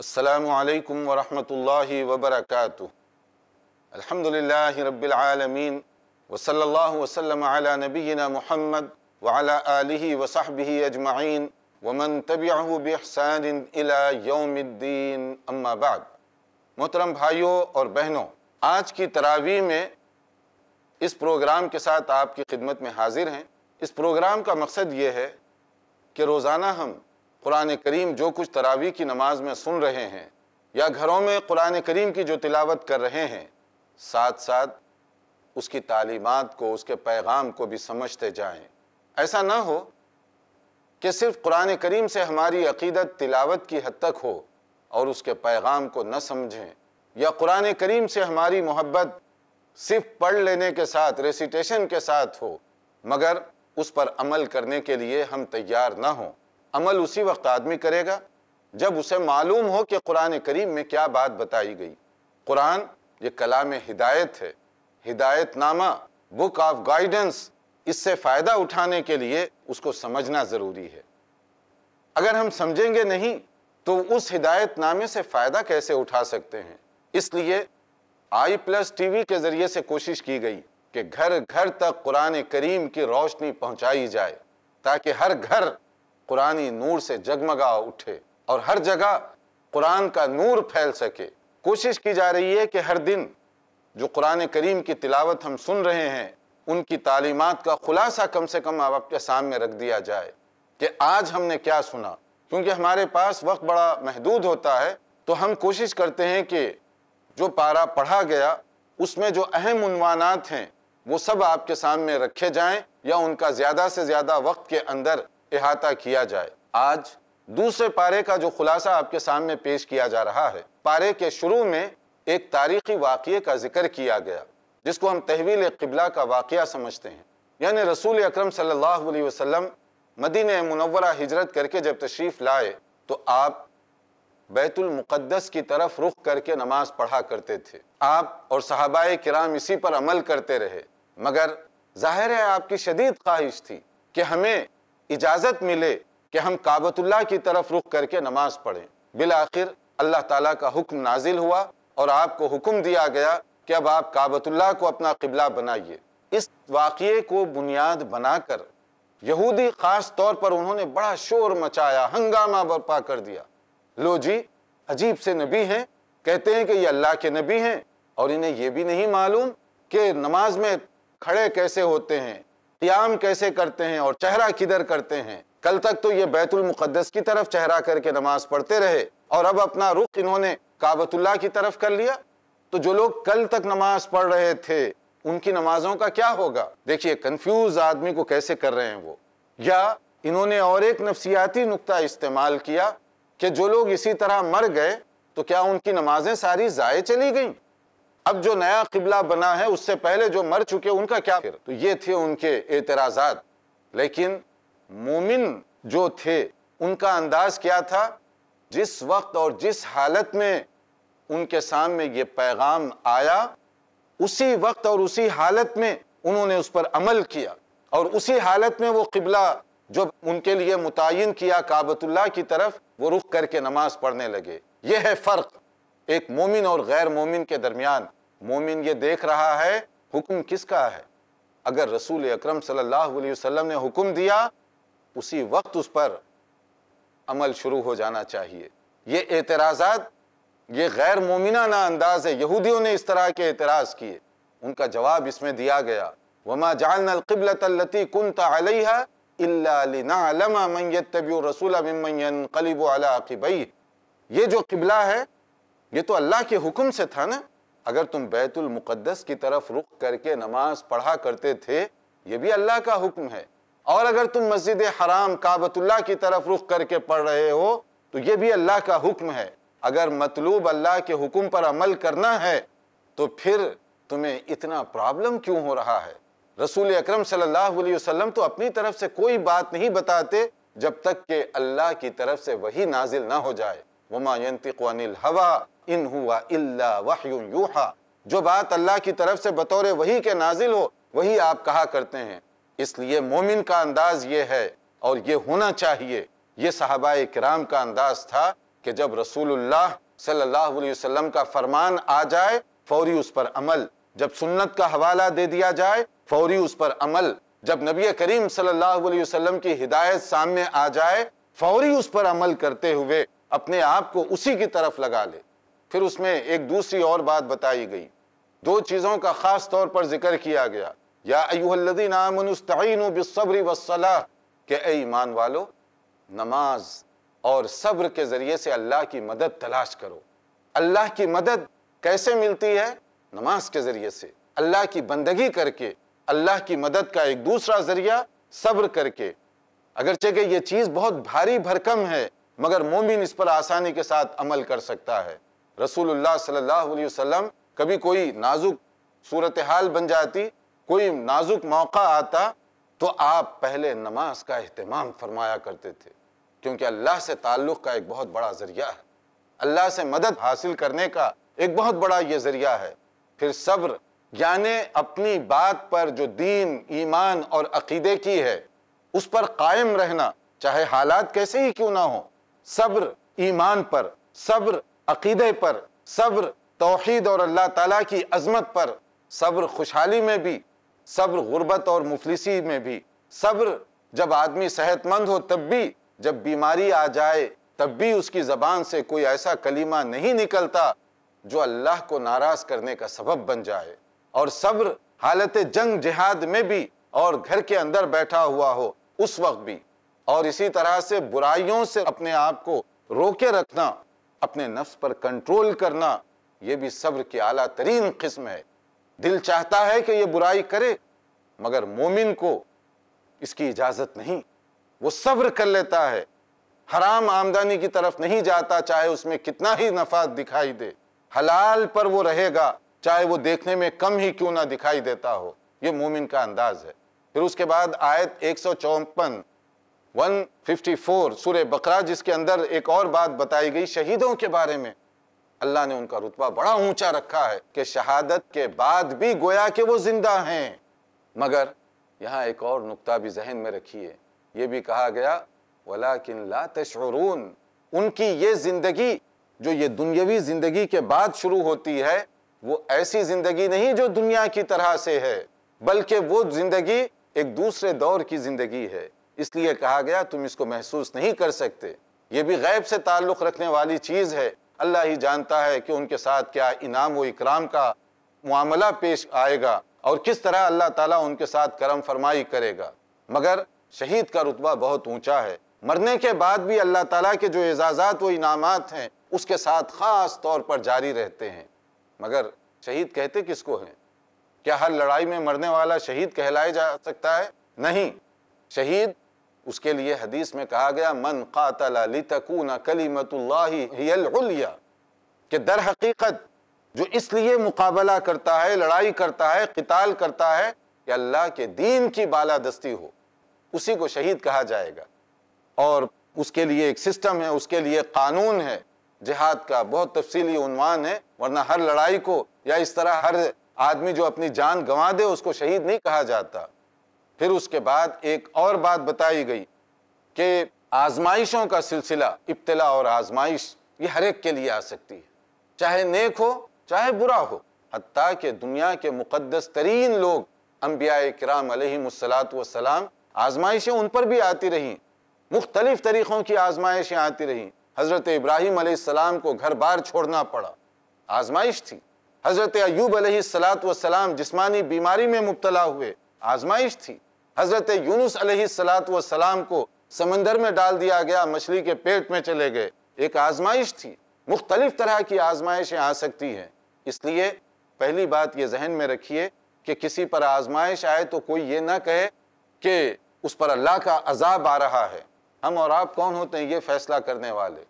السلام علیکم ورحمۃ اللہ وبرکاتہ الحمد رب العالمین وصل اللہ وسلم علی نبینا محمد وعلی آلہ وصحبہ اجمعین ومن من بحسان اللہ یوم الدین اما بعد محترم بھائیوں اور بہنوں آج کی تراویح میں اس پروگرام کے ساتھ آپ کی خدمت میں حاضر ہیں اس پروگرام کا مقصد یہ ہے کہ روزانہ ہم قرآن کریم جو کچھ تراوی کی نماز میں سن رہے ہیں یا گھروں میں قرآن کریم کی جو تلاوت کر رہے ہیں ساتھ ساتھ اس کی تعلیمات کو اس کے پیغام کو بھی سمجھتے جائیں ایسا نہ ہو کہ صرف قرآن کریم سے ہماری عقیدت تلاوت کی حد تک ہو اور اس کے پیغام کو نہ سمجھیں یا قرآن کریم سے ہماری محبت صرف پڑھ لینے کے ساتھ ریسیٹیشن کے ساتھ ہو مگر اس پر عمل کرنے کے لیے ہم تیار نہ ہوں عمل اسی وقت آدمی کرے گا جب اسے معلوم ہو کہ قرآن کریم میں کیا بات بتائی گئی قرآن یہ کلام ہدایت ہے ہدایت نامہ بک آف گائیڈنس اس سے فائدہ اٹھانے کے لیے اس کو سمجھنا ضروری ہے اگر ہم سمجھیں گے نہیں تو اس ہدایت نامے سے فائدہ کیسے اٹھا سکتے ہیں اس لیے آئی پلس ٹی وی کے ذریعے سے کوشش کی گئی کہ گھر گھر تک قرآن کریم کی روشنی پہنچائی جائے تاکہ ہر گھر قرآنی نور سے جگمگا اٹھے اور ہر جگہ قرآن کا نور پھیل سکے کوشش کی جا رہی ہے کہ ہر دن جو قرآن کریم کی تلاوت ہم سن رہے ہیں ان کی تعلیمات کا خلاصہ کم سے کم آپ کے سامنے رکھ دیا جائے کہ آج ہم نے کیا سنا کیونکہ ہمارے پاس وقت بڑا محدود ہوتا ہے تو ہم کوشش کرتے ہیں کہ جو پارا پڑھا گیا اس میں جو اہم عنوانات ہیں وہ سب آپ کے سامنے رکھے جائیں یا ان کا زیادہ سے زیادہ وقت کے اندر احاطہ کیا جائے آج دوسرے پارے کا جو خلاصہ آپ کے سامنے پیش کیا جا رہا ہے پارے کے شروع میں ایک تاریخی واقعے کا ذکر کیا گیا جس کو ہم تحویل قبلہ کا واقعہ سمجھتے ہیں یعنی رسول اکرم صلی اللہ علیہ وسلم مدینہ منورہ ہجرت کر کے جب تشریف لائے تو آپ بیت المقدس کی طرف رخ کر کے نماز پڑھا کرتے تھے آپ اور صحابہ کرام اسی پر عمل کرتے رہے مگر ظاہر ہے آپ کی شدید خواہش تھی کہ ہمیں اجازت ملے کہ ہم کعبت اللہ کی طرف رخ کر کے نماز پڑھیں بالآخر اللہ تعالیٰ کا حکم نازل ہوا اور آپ کو حکم دیا گیا کہ اب آپ کعبت اللہ کو اپنا قبلہ بنائیے اس واقعے کو بنیاد بنا کر یہودی خاص طور پر انہوں نے بڑا شور مچایا ہنگامہ برپا کر دیا لو جی عجیب سے نبی ہیں کہتے ہیں کہ یہ اللہ کے نبی ہیں اور انہیں یہ بھی نہیں معلوم کہ نماز میں کھڑے کیسے ہوتے ہیں قیام کیسے کرتے ہیں اور چہرہ کدھر کرتے ہیں کل تک تو یہ بیت المقدس کی طرف چہرہ کر کے نماز پڑھتے رہے اور اب اپنا رخ انہوں نے کعبت اللہ کی طرف کر لیا تو جو لوگ کل تک نماز پڑھ رہے تھے ان کی نمازوں کا کیا ہوگا دیکھیے کنفیوز آدمی کو کیسے کر رہے ہیں وہ یا انہوں نے اور ایک نفسیاتی نقطہ استعمال کیا کہ جو لوگ اسی طرح مر گئے تو کیا ان کی نمازیں ساری ضائع چلی گئیں اب جو نیا قبلہ بنا ہے اس سے پہلے جو مر چکے ان کا کیا پھر تو یہ تھے ان کے اعتراضات لیکن مومن جو تھے ان کا انداز کیا تھا جس وقت اور جس حالت میں ان کے سامنے یہ پیغام آیا اسی وقت اور اسی حالت میں انہوں نے اس پر عمل کیا اور اسی حالت میں وہ قبلہ جو ان کے لیے متعین کیا کابت اللہ کی طرف وہ رخ کر کے نماز پڑھنے لگے یہ ہے فرق ایک مومن اور غیر مومن کے درمیان مومن یہ دیکھ رہا ہے حکم کس کا ہے اگر رسول اکرم صلی اللہ علیہ وسلم نے حکم دیا اسی وقت اس پر عمل شروع ہو جانا چاہیے یہ اعتراضات یہ غیر مومنانہ انداز ہے یہودیوں نے اس طرح کے اعتراض کیے ان کا جواب اس میں دیا گیا وَمَا جَعَلْنَا الْقِبْلَةَ الَّتِي كُنْتَ عَلَيْهَا إِلَّا لِنَعْلَمَ مَنْ يَتَّبِعُ رَسُولَ مِمَّنْ يَنْقَلِبُ عَلَىٰ عَقِبَئِهِ یہ جو قبلہ ہے یہ تو اللہ کے حکم سے تھا نا اگر تم بیت المقدس کی طرف رخ کر کے نماز پڑھا کرتے تھے یہ بھی اللہ کا حکم ہے اور اگر تم مسجد حرام کابت اللہ کی طرف رخ کر کے پڑھ رہے ہو تو یہ بھی اللہ کا حکم ہے اگر مطلوب اللہ کے حکم پر عمل کرنا ہے تو پھر تمہیں اتنا پرابلم کیوں ہو رہا ہے رسول اکرم صلی اللہ علیہ وسلم تو اپنی طرف سے کوئی بات نہیں بتاتے جب تک کہ اللہ کی طرف سے وہی نازل نہ ہو جائے مینتقو وحی یوحا جو بات اللہ کی طرف سے بطور وحی کے نازل ہو وہی آپ کہا کرتے ہیں اس لیے مومن کا انداز یہ ہے اور یہ ہونا چاہیے یہ صحابہ کرام کا انداز تھا کہ جب رسول اللہ صلی اللہ علیہ وسلم کا فرمان آ جائے فوری اس پر عمل جب سنت کا حوالہ دے دیا جائے فوری اس پر عمل جب نبی کریم صلی اللہ علیہ وسلم کی ہدایت سامنے آ جائے فوری اس پر عمل کرتے ہوئے اپنے آپ کو اسی کی طرف لگا لے پھر اس میں ایک دوسری اور بات بتائی گئی دو چیزوں کا خاص طور پر ذکر کیا گیا یا ایوہ الذین بالصبر کہ اے ایمان والو نماز اور صبر کے ذریعے سے اللہ کی مدد تلاش کرو اللہ کی مدد کیسے ملتی ہے نماز کے ذریعے سے اللہ کی بندگی کر کے اللہ کی مدد کا ایک دوسرا ذریعہ صبر کر کے اگرچہ کہ یہ چیز بہت بھاری بھرکم ہے مگر مومن اس پر آسانی کے ساتھ عمل کر سکتا ہے رسول اللہ صلی اللہ علیہ وسلم کبھی کوئی نازک صورتحال بن جاتی کوئی نازک موقع آتا تو آپ پہلے نماز کا اہتمام فرمایا کرتے تھے کیونکہ اللہ سے تعلق کا ایک بہت بڑا ذریعہ ہے اللہ سے مدد حاصل کرنے کا ایک بہت بڑا یہ ذریعہ ہے پھر صبر یعنی اپنی بات پر جو دین ایمان اور عقیدے کی ہے اس پر قائم رہنا چاہے حالات کیسے ہی کیوں نہ ہو صبر ایمان پر صبر عقیدے پر صبر توحید اور اللہ تعالیٰ کی عظمت پر صبر خوشحالی میں بھی صبر غربت اور مفلسی میں بھی صبر جب آدمی صحت مند ہو تب بھی جب بیماری آ جائے تب بھی اس کی زبان سے کوئی ایسا کلیمہ نہیں نکلتا جو اللہ کو ناراض کرنے کا سبب بن جائے اور صبر حالت جنگ جہاد میں بھی اور گھر کے اندر بیٹھا ہوا ہو اس وقت بھی اور اسی طرح سے برائیوں سے اپنے آپ کو روکے رکھنا اپنے نفس پر کنٹرول کرنا یہ بھی صبر کی اعلیٰ ترین قسم ہے دل چاہتا ہے کہ یہ برائی کرے مگر مومن کو اس کی اجازت نہیں وہ صبر کر لیتا ہے حرام آمدانی کی طرف نہیں جاتا چاہے اس میں کتنا ہی نفع دکھائی دے حلال پر وہ رہے گا چاہے وہ دیکھنے میں کم ہی کیوں نہ دکھائی دیتا ہو یہ مومن کا انداز ہے پھر اس کے بعد آیت ایک سو چوپن ون ففٹی فور جس کے اندر ایک اور بات بتائی گئی شہیدوں کے بارے میں اللہ نے ان کا رتبہ بڑا اونچا رکھا ہے کہ شہادت کے بعد بھی گویا کہ وہ زندہ ہیں مگر یہاں ایک اور نکتہ بھی ذہن میں رکھی ہے یہ بھی کہا گیا لا تشعرون ان کی یہ زندگی جو یہ دنیاوی زندگی کے بعد شروع ہوتی ہے وہ ایسی زندگی نہیں جو دنیا کی طرح سے ہے بلکہ وہ زندگی ایک دوسرے دور کی زندگی ہے اس لیے کہا گیا تم اس کو محسوس نہیں کر سکتے یہ بھی غیب سے تعلق رکھنے والی چیز ہے اللہ ہی جانتا ہے کہ ان کے ساتھ کیا انعام و اکرام کا معاملہ پیش آئے گا اور کس طرح اللہ تعالیٰ ان کے ساتھ کرم فرمائی کرے گا مگر شہید کا رتبہ بہت اونچا ہے مرنے کے بعد بھی اللہ تعالیٰ کے جو اعزازات و انعامات ہیں اس کے ساتھ خاص طور پر جاری رہتے ہیں مگر شہید کہتے کس کو ہیں کیا ہر لڑائی میں مرنے والا شہید کہلائے جا سکتا ہے نہیں شہید اس کے لیے حدیث میں کہا گیا من قاتل لتکون کلمت اللہ ہی کہ در حقیقت جو اس لیے مقابلہ کرتا ہے لڑائی کرتا ہے قتال کرتا ہے کہ اللہ کے دین کی بالادستی ہو اسی کو شہید کہا جائے گا اور اس کے لیے ایک سسٹم ہے اس کے لیے قانون ہے جہاد کا بہت تفصیلی عنوان ہے ورنہ ہر لڑائی کو یا اس طرح ہر آدمی جو اپنی جان گنوا دے اس کو شہید نہیں کہا جاتا پھر اس کے بعد ایک اور بات بتائی گئی کہ آزمائشوں کا سلسلہ ابتلا اور آزمائش یہ ہر ایک کے لیے آ سکتی ہے چاہے نیک ہو چاہے برا ہو حتیٰ کہ دنیا کے مقدس ترین لوگ انبیاء کرام علیہ السلاط و السلام آزمائشیں ان پر بھی آتی رہی مختلف طریقوں کی آزمائشیں آتی رہیں حضرت ابراہیم علیہ السلام کو گھر بار چھوڑنا پڑا آزمائش تھی حضرت ایوب علیہ السلام جسمانی بیماری میں مبتلا ہوئے آزمائش تھی حضرت یونس علیہ السلام کو سمندر میں ڈال دیا گیا مچھلی کے پیٹ میں چلے گئے ایک آزمائش تھی مختلف طرح کی آزمائشیں آ سکتی ہیں اس لیے پہلی بات یہ ذہن میں کہ کسی پر آزمائش آئے تو کوئی یہ نہ کہے کہ اس پر اللہ کا عذاب آ رہا ہے ہم اور آپ کون ہوتے ہیں یہ فیصلہ کرنے والے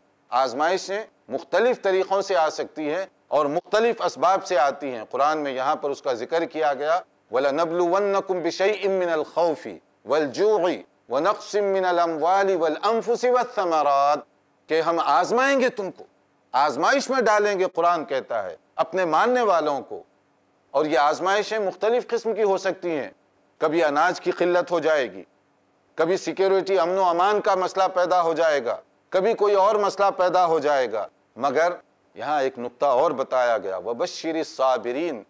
آزمائشیں مختلف طریقوں سے آ سکتی ہیں اور مختلف اسباب سے آتی ہیں قرآن میں یہاں پر اس کا ذکر کیا گیا وَلَنَبْلُوَنَّكُمْ بِشَيْءٍ مِّنَ الْخَوْفِ وَالْجُوعِ وَنَقْسٍ مِّنَ الْأَمْوَالِ وَالْأَنفُسِ وَالثَّمَرَاتِ کہ ہم آزمائیں گے تم کو آزمائش میں ڈالیں گے قرآن کہتا ہے اپنے ماننے والوں کو اور یہ آزمائشیں مختلف قسم کی ہو سکتی ہیں کبھی اناج کی قلت ہو جائے گی کبھی سیکیورٹی امن و امان کا مسئلہ پیدا ہو جائے گا کبھی کوئی اور مسئلہ پیدا ہو جائے گا مگر یہاں ایک نقطہ اور بتایا گیا وَبَشِّرِ الصَّابِرِينَ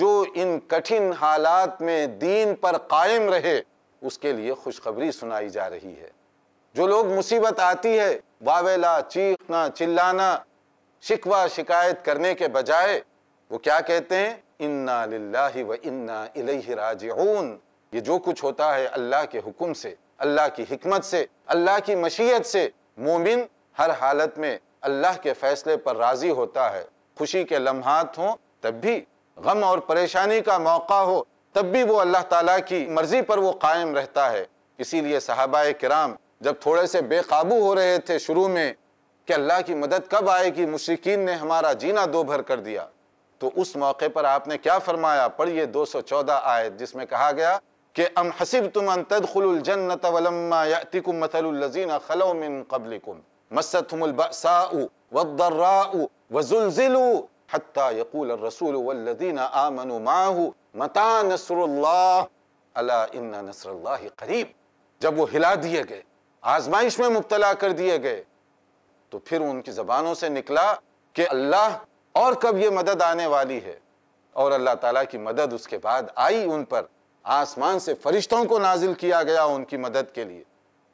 جو ان کٹھن حالات میں دین پر قائم رہے اس کے لیے خوشخبری سنائی جا رہی ہے جو لوگ مصیبت آتی ہے واویلا چیخنا چلانا شکوہ شکایت کرنے کے بجائے وہ کیا کہتے ہیں انا وَإِنَّا انا رَاجِعُونَ یہ جو کچھ ہوتا ہے اللہ کے حکم سے اللہ کی حکمت سے اللہ کی مشیت سے مومن ہر حالت میں اللہ کے فیصلے پر راضی ہوتا ہے خوشی کے لمحات ہوں تب بھی غم اور پریشانی کا موقع ہو تب بھی وہ اللہ تعالیٰ کی مرضی پر وہ قائم رہتا ہے اسی لیے صحابہ کرام جب تھوڑے سے بے قابو ہو رہے تھے شروع میں کہ اللہ کی مدد کب آئے گی مشرقین نے ہمارا جینا دو بھر کر دیا تو اس موقع پر آپ نے کیا فرمایا پڑھیے دو سو چودہ آیت جس میں کہا گیا کہ ام حسبتم ان تدخل الجنت ولما یاتکم مثل الذین خلو من قبلکم مستهم البأساء والضراء وزلزلوا حتی یقول الرسول والذین آمنوا معاہ متا نصر اللہ الا ان نصر اللہ قریب جب وہ ہلا دیے گئے آزمائش میں مبتلا کر دیے گئے تو پھر ان کی زبانوں سے نکلا کہ اللہ اور کب یہ مدد آنے والی ہے اور اللہ تعالیٰ کی مدد اس کے بعد آئی ان پر آسمان سے فرشتوں کو نازل کیا گیا ان کی مدد کے لیے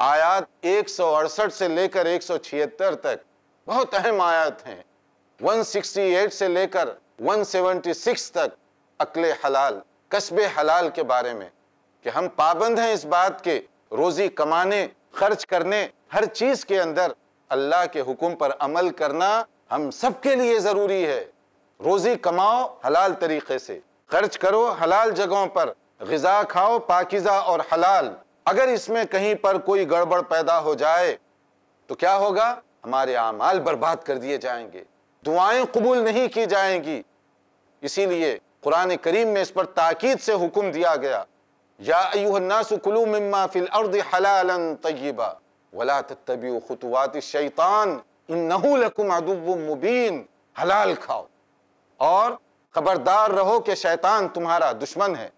آیات ایک سو اڑسٹھ سے لے کر ایک سو چھہتر تک بہت اہم آیات ہیں ون سکسٹی ایٹ سے لے کر ون سیونٹی سکس تک عقل حلال کسب حلال کے بارے میں کہ ہم پابند ہیں اس بات کے روزی کمانے خرچ کرنے ہر چیز کے اندر اللہ کے حکم پر عمل کرنا ہم سب کے لیے ضروری ہے روزی کماؤ حلال طریقے سے خرچ کرو حلال جگہوں پر غذا کھاؤ پاکزہ اور حلال اگر اس میں کہیں پر کوئی گڑبڑ پیدا ہو جائے تو کیا ہوگا ہمارے اعمال برباد کر دیے جائیں گے دعائیں قبول نہیں کی جائیں گی اسی لیے قرآن کریم میں اس پر تاکید سے حکم دیا گیا یا ایوہ الناس کلو مما فی الارض حلالا طیبا ولا خطوات الشیطان انہو لکم عدو مبین حلال کھاؤ اور خبردار رہو کہ شیطان تمہارا دشمن ہے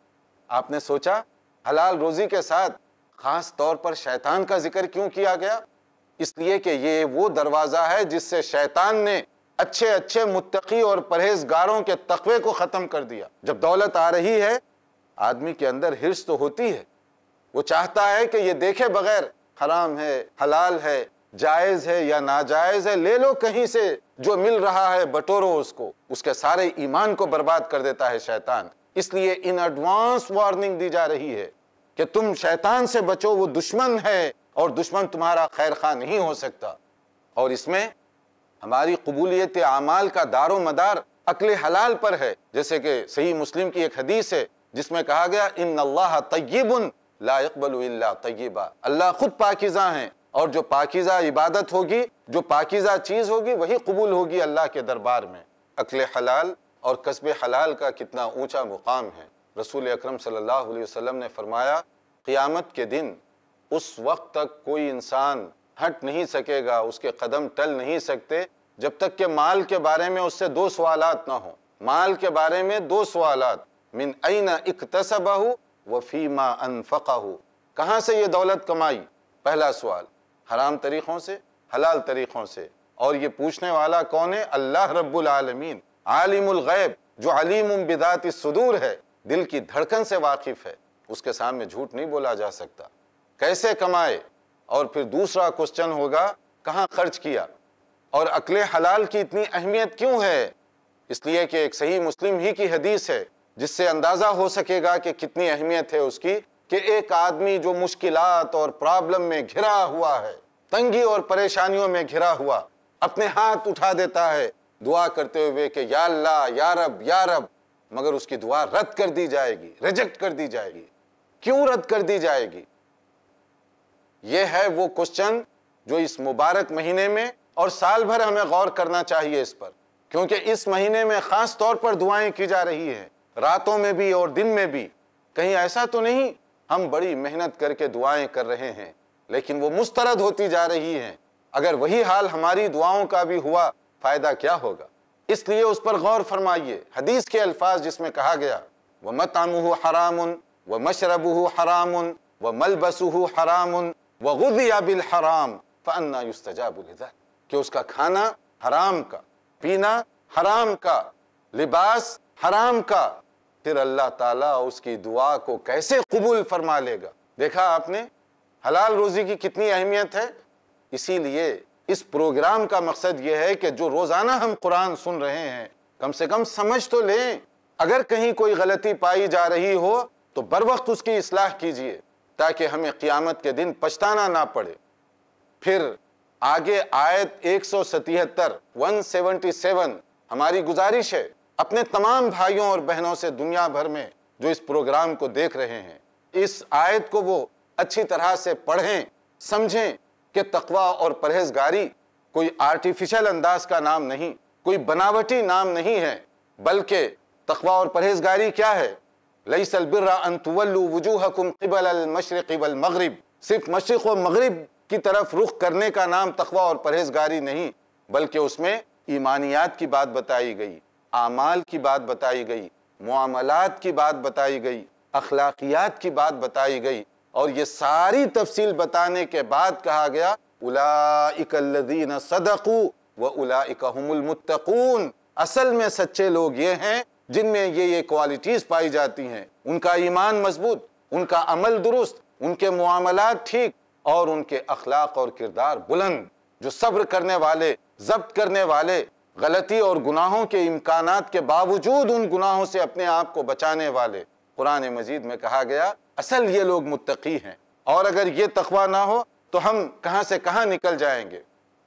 آپ نے سوچا حلال روزی کے ساتھ خاص طور پر شیطان کا ذکر کیوں کیا گیا اس لیے کہ یہ وہ دروازہ ہے جس سے شیطان نے اچھے اچھے متقی اور پرہیزگاروں کے کو ختم کر دیا جب دولت آ رہی ہے آدمی کے اندر تو ہوتی ہے ہے ہے ہے ہے وہ چاہتا کہ یہ دیکھے بغیر حرام حلال جائز یا ناجائز ہے لے لو کہیں سے جو مل رہا ہے بٹورو اس کو اس کے سارے ایمان کو برباد کر دیتا ہے شیطان اس لیے ان اڈوانس وارننگ دی جا رہی ہے کہ تم شیطان سے بچو وہ دشمن ہے اور دشمن تمہارا خیر خواہ نہیں ہو سکتا اور اس میں ہماری قبولیت اعمال کا دار و مدار عقل حلال پر ہے جیسے کہ صحیح مسلم کی ایک حدیث ہے جس میں کہا گیا ان اللہ الا طیبہ اللہ خود پاکیزہ ہیں اور جو پاکیزہ عبادت ہوگی جو پاکیزہ چیز ہوگی وہی قبول ہوگی اللہ کے دربار میں عقل حلال اور قصب حلال کا کتنا اونچا مقام ہے رسول اکرم صلی اللہ علیہ وسلم نے فرمایا قیامت کے دن اس وقت تک کوئی انسان ہٹ نہیں سکے گا اس کے قدم ٹل نہیں سکتے جب تک کہ مال کے بارے میں اس سے دو سوالات نہ ہوں مال کے بارے میں دو سوالات من این اکتسبہ وفی ما انفقہ کہاں سے یہ دولت کمائی پہلا سوال حرام طریقوں سے حلال طریقوں سے اور یہ پوچھنے والا کون ہے اللہ رب العالمین عالم الغیب جو علیم بذات الصدور ہے دل کی دھڑکن سے واقف ہے اس کے سامنے جھوٹ نہیں بولا جا سکتا کیسے کمائے اور پھر دوسرا کوشچن ہوگا کہاں خرچ کیا اور عقل حلال کی اتنی اہمیت کیوں ہے اس لیے کہ ایک صحیح مسلم ہی کی حدیث ہے جس سے اندازہ ہو سکے گا کہ کتنی اہمیت ہے اس کی کہ ایک آدمی جو مشکلات اور پرابلم میں گھرا ہوا ہے تنگی اور پریشانیوں میں گھرا ہوا اپنے ہاتھ اٹھا دیتا ہے دعا کرتے ہوئے کہ یا اللہ یا رب یا رب مگر اس کی دعا رد کر دی جائے گی ریجیکٹ کر دی جائے گی کیوں رد کر دی جائے گی یہ ہے وہ کوشچن جو اس مبارک مہینے میں اور سال بھر ہمیں غور کرنا چاہیے اس پر کیونکہ اس مہینے میں خاص طور پر دعائیں کی جا رہی ہیں راتوں میں بھی اور دن میں بھی کہیں ایسا تو نہیں ہم بڑی محنت کر کے دعائیں کر رہے ہیں لیکن وہ مسترد ہوتی جا رہی ہیں اگر وہی حال ہماری دعاؤں کا بھی ہوا فائدہ کیا ہوگا اس لیے اس پر غور فرمائیے حدیث کے الفاظ جس میں کہا گیا وہ حَرَامٌ وَمَشْرَبُهُ حَرَامٌ وَمَلْبَسُهُ مشرب بل کہ اس کا کھانا حرام کا پینا حرام کا لباس حرام کا پھر اللہ تعالیٰ اس کی دعا کو کیسے قبول فرما لے گا دیکھا آپ نے حلال روزی کی کتنی اہمیت ہے اسی لیے اس پروگرام کا مقصد یہ ہے کہ جو روزانہ ہم قرآن سن رہے ہیں کم سے کم سمجھ تو لیں اگر کہیں کوئی غلطی پائی جا رہی ہو تو بر وقت اس کی اصلاح کیجئے تاکہ ہمیں قیامت کے دن پچھتانا نہ پڑے پھر آگے آیت ایک سو ستہتر ون سیونٹی سیون ہماری گزارش ہے اپنے تمام بھائیوں اور بہنوں سے دنیا بھر میں جو اس پروگرام کو دیکھ رہے ہیں اس آیت کو وہ اچھی طرح سے پڑھیں سمجھیں کہ تقوی اور پرہزگاری کوئی آرٹیفیشل انداز کا نام نہیں کوئی بناوٹی نام نہیں ہے بلکہ تقوی اور پرہزگاری کیا ہے ان تولو وجوہکم قبل المشرق والمغرب صرف مشرق و مغرب کی طرف رخ کرنے کا نام تقوی اور پرہیزگاری نہیں بلکہ اس میں ایمانیات کی بات بتائی گئی اعمال کی بات بتائی گئی معاملات کی بات بتائی گئی اخلاقیات کی بات بتائی گئی اور یہ ساری تفصیل بتانے کے بعد کہا گیا اولا الذین صدقو اولائک هم المتقون اصل میں سچے لوگ یہ ہیں جن میں یہ یہ کوالٹیز پائی جاتی ہیں ان کا ایمان مضبوط ان کا عمل درست ان کے معاملات ٹھیک اور ان کے اخلاق اور کردار بلند جو صبر کرنے والے ضبط کرنے والے غلطی اور گناہوں کے امکانات کے باوجود ان گناہوں سے اپنے آپ کو بچانے والے قرآن مزید میں کہا گیا اصل یہ لوگ متقی ہیں اور اگر یہ تقویٰ نہ ہو تو ہم کہاں سے کہاں نکل جائیں گے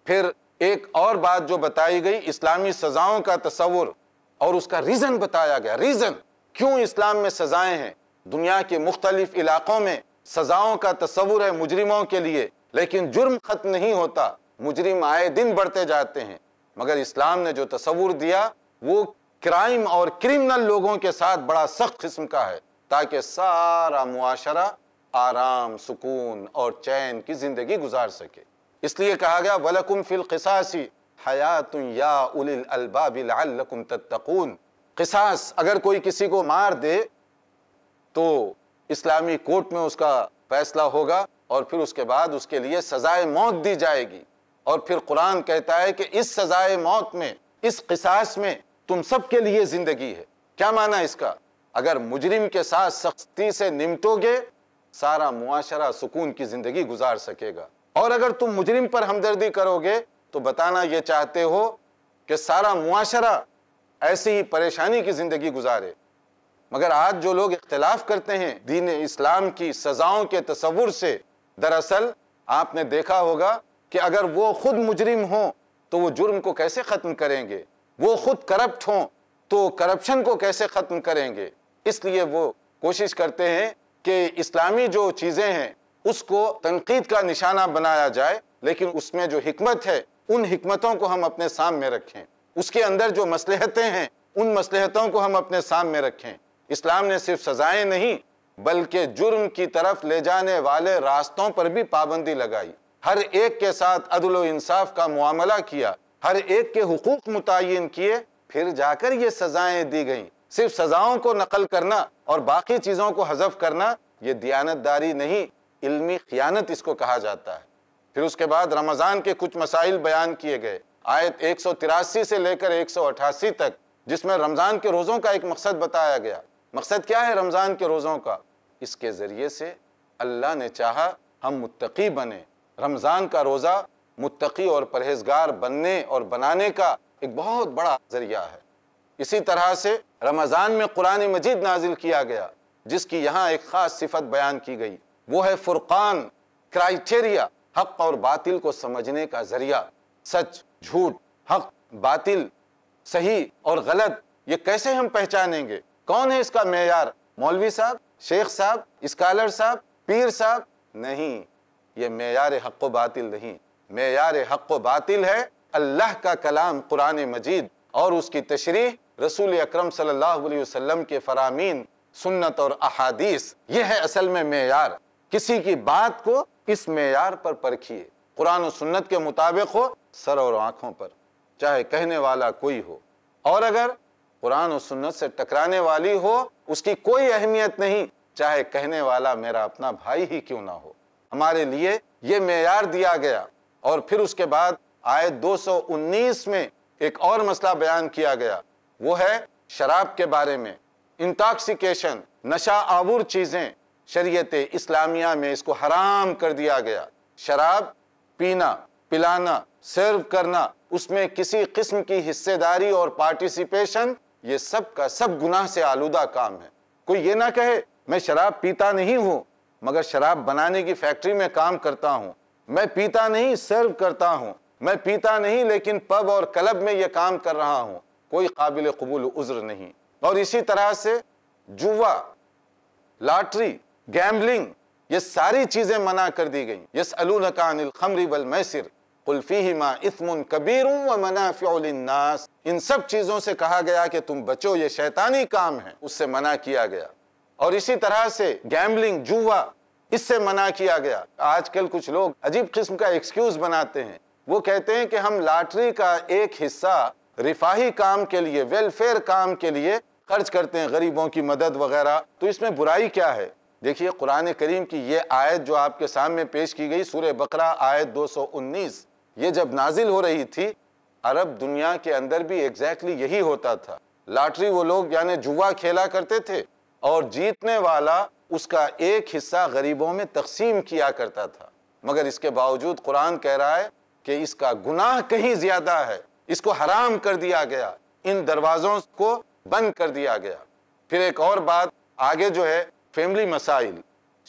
پھر ایک اور بات جو بتائی گئی اسلامی سزاؤں کا تصور اور اس کا ریزن بتایا گیا ریزن کیوں اسلام میں سزائیں ہیں دنیا کے مختلف علاقوں میں سزاؤں کا تصور ہے مجرموں کے لیے لیکن جرم ختم نہیں ہوتا مجرم آئے دن بڑھتے جاتے ہیں مگر اسلام نے جو تصور دیا وہ کرائم اور کرمنل لوگوں کے ساتھ بڑا سخت قسم کا ہے تاکہ سارا معاشرہ آرام سکون اور چین کی زندگی گزار سکے اس لیے کہا گیا وَلَكُمْ فِي الْقِسَاسِ حیات یا اولی الالباب لعلکم تتقون قصاص اگر کوئی کسی کو مار دے تو اسلامی کوٹ میں اس کا فیصلہ ہوگا اور پھر اس کے بعد اس کے لیے سزائے موت دی جائے گی اور پھر قرآن کہتا ہے کہ اس سزائے موت میں اس قصاص میں تم سب کے لیے زندگی ہے کیا معنی اس کا اگر مجرم کے ساتھ سختی سے نمٹو گے سارا معاشرہ سکون کی زندگی گزار سکے گا اور اگر تم مجرم پر ہمدردی کرو گے تو بتانا یہ چاہتے ہو کہ سارا معاشرہ ایسی ہی پریشانی کی زندگی گزارے مگر آج جو لوگ اختلاف کرتے ہیں دین اسلام کی سزاؤں کے تصور سے دراصل آپ نے دیکھا ہوگا کہ اگر وہ خود مجرم ہوں تو وہ جرم کو کیسے ختم کریں گے وہ خود کرپٹ ہوں تو کرپشن کو کیسے ختم کریں گے اس لیے وہ کوشش کرتے ہیں کہ اسلامی جو چیزیں ہیں اس کو تنقید کا نشانہ بنایا جائے لیکن اس میں جو حکمت ہے ان حکمتوں کو ہم اپنے سامنے رکھیں اس کے اندر جو مسلحتیں ہیں ان مسلحتوں کو ہم اپنے سامنے رکھیں اسلام نے صرف سزائیں نہیں بلکہ جرم کی طرف لے جانے والے راستوں پر بھی پابندی لگائی ہر ایک کے ساتھ عدل و انصاف کا معاملہ کیا ہر ایک کے حقوق متعین کیے پھر جا کر یہ سزائیں دی گئیں صرف سزاؤں کو نقل کرنا اور باقی چیزوں کو حذف کرنا یہ دیانتداری نہیں علمی خیانت اس کو کہا جاتا ہے پھر اس کے بعد رمضان کے کچھ مسائل بیان کیے گئے آیت ایک سو تراسی سے لے کر ایک سو اٹھاسی تک جس میں رمضان کے روزوں کا ایک مقصد بتایا گیا مقصد کیا ہے رمضان کے روزوں کا اس کے ذریعے سے اللہ نے چاہا ہم متقی بنے رمضان کا روزہ متقی اور پرہیزگار بننے اور بنانے کا ایک بہت بڑا ذریعہ ہے اسی طرح سے رمضان میں قرآن مجید نازل کیا گیا جس کی یہاں ایک خاص صفت بیان کی گئی وہ ہے فرقان کرائیٹیریا حق اور باطل کو سمجھنے کا ذریعہ سچ جھوٹ حق باطل صحیح اور غلط یہ کیسے ہم پہچانیں گے کون ہے اس کا معیار مولوی صاحب شیخ صاحب اسکالر صاحب پیر صاحب نہیں یہ معیار حق و باطل نہیں معیار حق و باطل ہے اللہ کا کلام قرآن مجید اور اس کی تشریح رسول اکرم صلی اللہ علیہ وسلم کے فرامین سنت اور احادیث یہ ہے اصل میں معیار کسی کی بات کو معیار پر پرکھیے قرآن و سنت کے مطابق ہو سر اور آنکھوں پر چاہے کہنے والا کوئی ہو اور اگر قرآن و سنت سے ٹکرانے والی ہو اس کی کوئی اہمیت نہیں چاہے کہنے والا میرا اپنا بھائی ہی کیوں نہ ہو ہمارے لیے یہ معیار دیا گیا اور پھر اس کے بعد آئے دو سو انیس میں ایک اور مسئلہ بیان کیا گیا وہ ہے شراب کے بارے میں انٹاکسیکیشن نشہ آور چیزیں شریعت اسلامیہ میں اس کو حرام کر دیا گیا شراب پینا پلانا سرو کرنا اس میں کسی قسم کی حصے داری اور پارٹیسپیشن یہ سب کا سب گناہ سے آلودہ کام ہے کوئی یہ نہ کہے میں شراب پیتا نہیں ہوں مگر شراب بنانے کی فیکٹری میں کام کرتا ہوں میں پیتا نہیں سرو کرتا ہوں میں پیتا نہیں لیکن پب اور کلب میں یہ کام کر رہا ہوں کوئی قابل قبول عذر نہیں اور اسی طرح سے جوا لاٹری گیمبلنگ یہ ساری چیزیں منع کر دی گئیں عن الخمر والمیسر فیہما اثم کبیر و منافع للناس ان سب چیزوں سے کہا گیا کہ تم بچو یہ شیطانی کام ہے اس سے منع کیا گیا اور اسی طرح سے گیمبلنگ جوا اس سے منع کیا گیا آج کل کچھ لوگ عجیب قسم کا ایکسکیوز بناتے ہیں وہ کہتے ہیں کہ ہم لاٹری کا ایک حصہ رفاہی کام کے لیے ویلفیئر کام کے لیے خرچ کرتے ہیں غریبوں کی مدد وغیرہ تو اس میں برائی کیا ہے دیکھیے قرآن کریم کی یہ آیت جو آپ کے سامنے پیش کی گئی سورہ بقرہ آیت دو سو انیس یہ جب نازل ہو رہی تھی عرب دنیا کے اندر بھی یہی ہوتا تھا لاٹری وہ لوگ یعنی جوا کھیلا کرتے تھے اور جیتنے والا اس کا ایک حصہ غریبوں میں تقسیم کیا کرتا تھا مگر اس کے باوجود قرآن کہہ رہا ہے کہ اس کا گناہ کہیں زیادہ ہے اس کو حرام کر دیا گیا ان دروازوں کو بند کر دیا گیا پھر ایک اور بات آگے جو ہے فیملی مسائل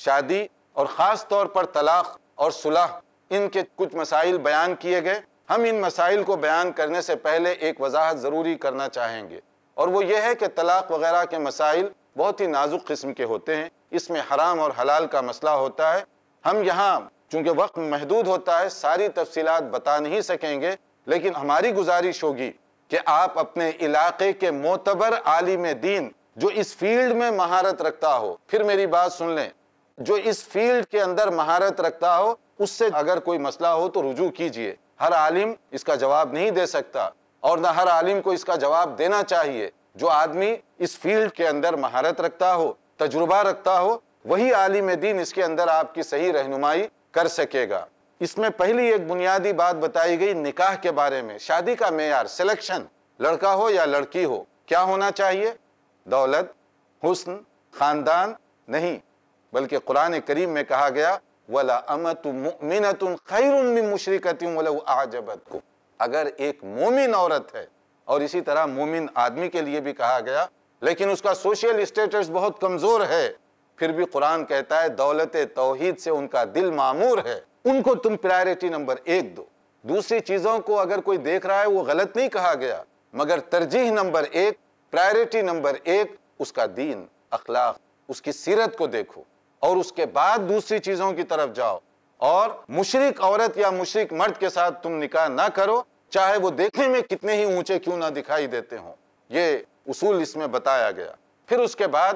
شادی اور خاص طور پر طلاق اور صلح ان کے کچھ مسائل بیان کیے گئے ہم ان مسائل کو بیان کرنے سے پہلے ایک وضاحت ضروری کرنا چاہیں گے اور وہ یہ ہے کہ طلاق وغیرہ کے مسائل بہت ہی نازک قسم کے ہوتے ہیں اس میں حرام اور حلال کا مسئلہ ہوتا ہے ہم یہاں چونکہ وقت محدود ہوتا ہے ساری تفصیلات بتا نہیں سکیں گے لیکن ہماری گزارش ہوگی کہ آپ اپنے علاقے کے معتبر عالم دین جو اس فیلڈ میں مہارت رکھتا ہو پھر میری بات سن لیں جو اس فیلڈ کے اندر مہارت رکھتا ہو اس سے اگر کوئی مسئلہ ہو تو رجوع کیجئے ہر عالم اس کا جواب نہیں دے سکتا اور نہ ہر عالم کو اس کا جواب دینا چاہیے جو آدمی اس فیلڈ کے اندر مہارت رکھتا ہو تجربہ رکھتا ہو وہی عالم دین اس کے اندر آپ کی صحیح رہنمائی کر سکے گا اس میں پہلی ایک بنیادی بات بتائی گئی نکاح کے بارے میں شادی کا معیار سلیکشن لڑکا ہو یا لڑکی ہو کیا ہونا چاہیے دولت حسن خاندان نہیں بلکہ قرآن کریم میں کہا گیا اگر ایک مومن عورت ہے اور اسی طرح مومن آدمی کے لیے بھی کہا گیا لیکن اس کا سوشل اسٹیٹس بہت کمزور ہے پھر بھی قرآن کہتا ہے دولت توحید سے ان کا دل معمور ہے ان کو تم پرائرٹی نمبر ایک دو دوسری چیزوں کو اگر کوئی دیکھ رہا ہے وہ غلط نہیں کہا گیا مگر ترجیح نمبر ایک نمبر ایک اس کا دین اخلاق اس کی سیرت کو دیکھو اور اس کے بعد دوسری چیزوں کی طرف جاؤ اور مشرق عورت یا مشرق مرد کے ساتھ تم نکاح نہ کرو چاہے وہ دیکھنے میں کتنے ہی اونچے کیوں نہ دکھائی دیتے ہوں یہ اصول اس میں بتایا گیا پھر اس کے بعد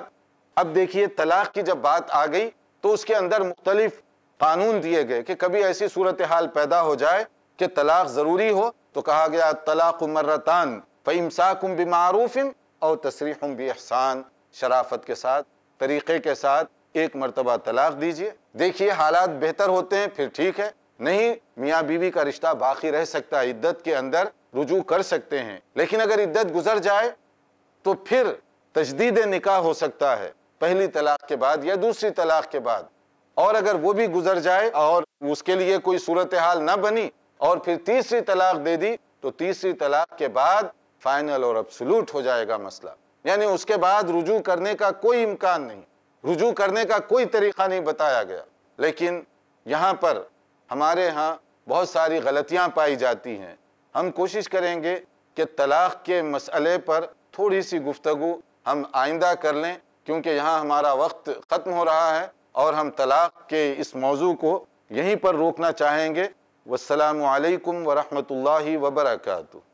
اب دیکھیے طلاق کی جب بات آ گئی تو اس کے اندر مختلف قانون دیے گئے کہ کبھی ایسی صورتحال پیدا ہو جائے کہ طلاق ضروری ہو تو کہا گیا طلاق مرتان فَإِمْسَاكُمْ بِمَعْرُوفٍ او تصریح بی احسان شرافت کے ساتھ طریقے کے ساتھ ایک مرتبہ طلاق دیجئے دیکھئے حالات بہتر ہوتے ہیں پھر ٹھیک ہے نہیں میاں بی بی کا رشتہ باقی رہ سکتا ہے عدد کے اندر رجوع کر سکتے ہیں لیکن اگر عدد گزر جائے تو پھر تجدید نکاح ہو سکتا ہے پہلی طلاق کے بعد یا دوسری طلاق کے بعد اور اگر وہ بھی گزر جائے اور اس کے لیے کوئی صورتحال نہ بنی اور پھر تیسری طلاق دے دی تو تیسری طلاق کے بعد فائنل اور ابسلوٹ ہو جائے گا مسئلہ یعنی اس کے بعد رجوع کرنے کا کوئی امکان نہیں رجوع کرنے کا کوئی طریقہ نہیں بتایا گیا لیکن یہاں پر ہمارے ہاں بہت ساری غلطیاں پائی جاتی ہیں ہم کوشش کریں گے کہ طلاق کے مسئلے پر تھوڑی سی گفتگو ہم آئندہ کر لیں کیونکہ یہاں ہمارا وقت ختم ہو رہا ہے اور ہم طلاق کے اس موضوع کو یہیں پر روکنا چاہیں گے والسلام علیکم ورحمۃ اللہ وبرکاتہ